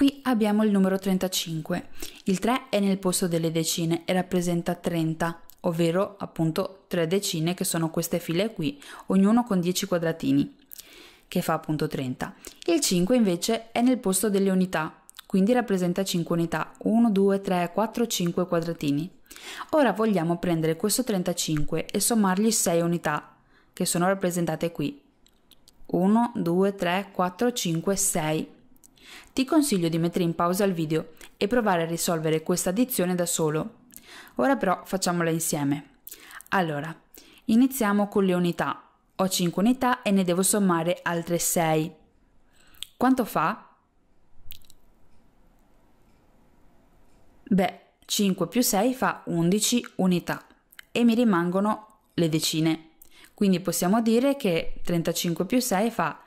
Qui abbiamo il numero 35. Il 3 è nel posto delle decine e rappresenta 30, ovvero appunto 3 decine che sono queste file qui, ognuno con 10 quadratini, che fa appunto 30. Il 5 invece è nel posto delle unità, quindi rappresenta 5 unità, 1, 2, 3, 4, 5 quadratini. Ora vogliamo prendere questo 35 e sommargli 6 unità, che sono rappresentate qui. 1, 2, 3, 4, 5, 6. Ti consiglio di mettere in pausa il video e provare a risolvere questa addizione da solo. Ora però facciamola insieme. Allora, iniziamo con le unità. Ho 5 unità e ne devo sommare altre 6. Quanto fa? Beh, 5 più 6 fa 11 unità e mi rimangono le decine. Quindi possiamo dire che 35 più 6 fa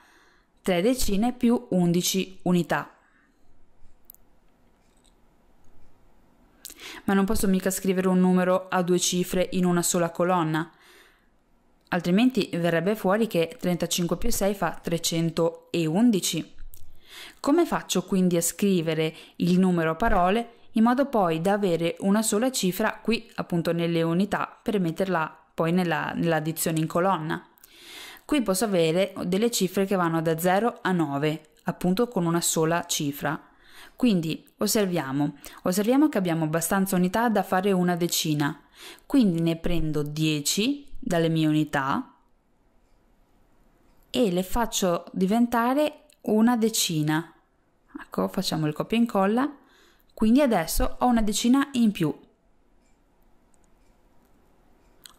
3 decine più 11 unità. Ma non posso mica scrivere un numero a due cifre in una sola colonna, altrimenti verrebbe fuori che 35 più 6 fa 311. Come faccio quindi a scrivere il numero a parole in modo poi da avere una sola cifra qui appunto nelle unità per metterla poi nella, nell'addizione in colonna? Qui posso avere delle cifre che vanno da 0 a 9, appunto con una sola cifra. Quindi osserviamo, osserviamo che abbiamo abbastanza unità da fare una decina, quindi ne prendo 10 dalle mie unità e le faccio diventare una decina. Ecco, facciamo il copia e incolla, quindi adesso ho una decina in più.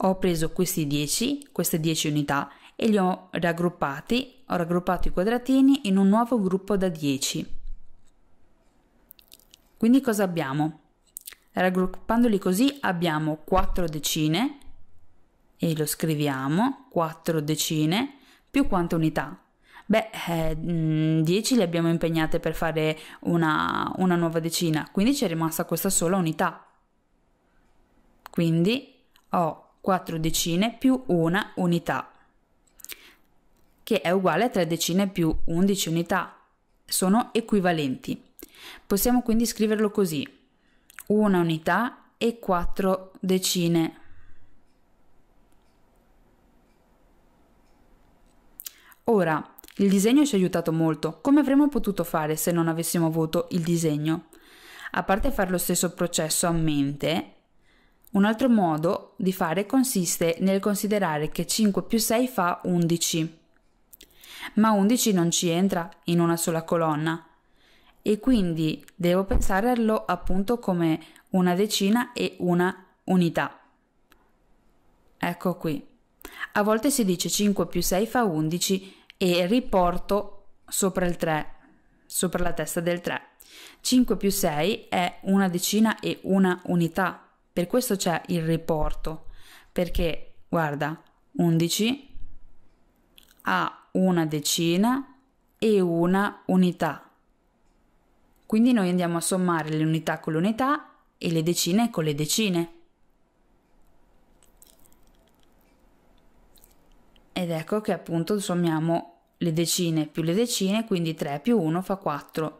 Ho preso questi 10, queste 10 unità e li ho raggruppati, ho raggruppato i quadratini in un nuovo gruppo da 10. Quindi cosa abbiamo? Raggruppandoli così abbiamo 4 decine e lo scriviamo 4 decine più quante unità? Beh, eh, 10 mm, le abbiamo impegnate per fare una, una nuova decina, quindi ci è rimasta questa sola unità. Quindi ho 4 decine più una unità che è uguale a 3 decine più 11 unità. Sono equivalenti. Possiamo quindi scriverlo così. Una unità e 4 decine. Ora, il disegno ci ha aiutato molto. Come avremmo potuto fare se non avessimo avuto il disegno? A parte fare lo stesso processo a mente, un altro modo di fare consiste nel considerare che 5 più 6 fa 11 ma 11 non ci entra in una sola colonna. E quindi devo pensarlo appunto come una decina e una unità. Ecco qui. A volte si dice 5 più 6 fa 11 e riporto sopra il 3, sopra la testa del 3. 5 più 6 è una decina e una unità, per questo c'è il riporto, perché guarda, 11 a una decina e una unità. Quindi noi andiamo a sommare le unità con le unità e le decine con le decine. Ed ecco che appunto sommiamo le decine più le decine, quindi 3 più 1 fa 4.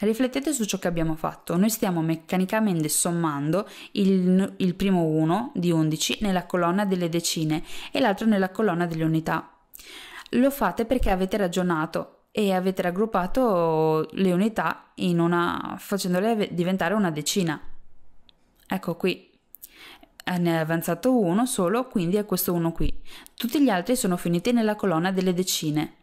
Riflettete su ciò che abbiamo fatto. Noi stiamo meccanicamente sommando il, il primo 1 di 11 nella colonna delle decine e l'altro nella colonna delle unità lo fate perché avete ragionato e avete raggruppato le unità in una, facendole diventare una decina. Ecco qui, eh, ne è avanzato uno solo, quindi è questo uno qui. Tutti gli altri sono finiti nella colonna delle decine.